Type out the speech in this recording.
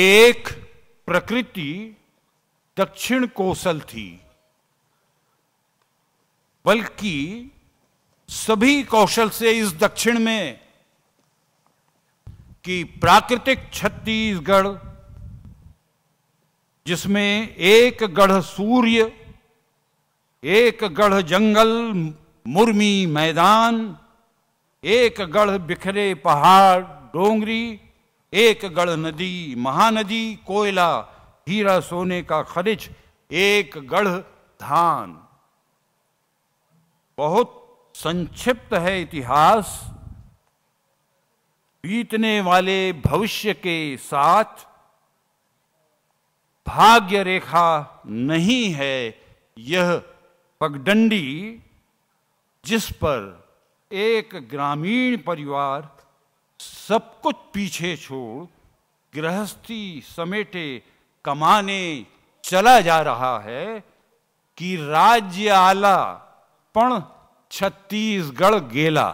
एक प्रकृति दक्षिण कोसल थी बल्कि सभी कौशल से इस दक्षिण में कि प्राकृतिक छत्तीसगढ़ जिसमें एक गढ़ सूर्य एक गढ़ जंगल मुर्मी मैदान एक गढ़ बिखरे पहाड़ डोंगरी एक गढ़ नदी महानदी कोयला हीरा सोने का खनिज एक गढ़ धान बहुत संक्षिप्त है इतिहास बीतने वाले भविष्य के साथ भाग्य रेखा नहीं है यह पगडंडी जिस पर एक ग्रामीण परिवार सब कुछ पीछे छोड़ गृहस्थी समेटे कमाने चला जा रहा है कि राज्य आला पण छत्तीसगढ़ गेला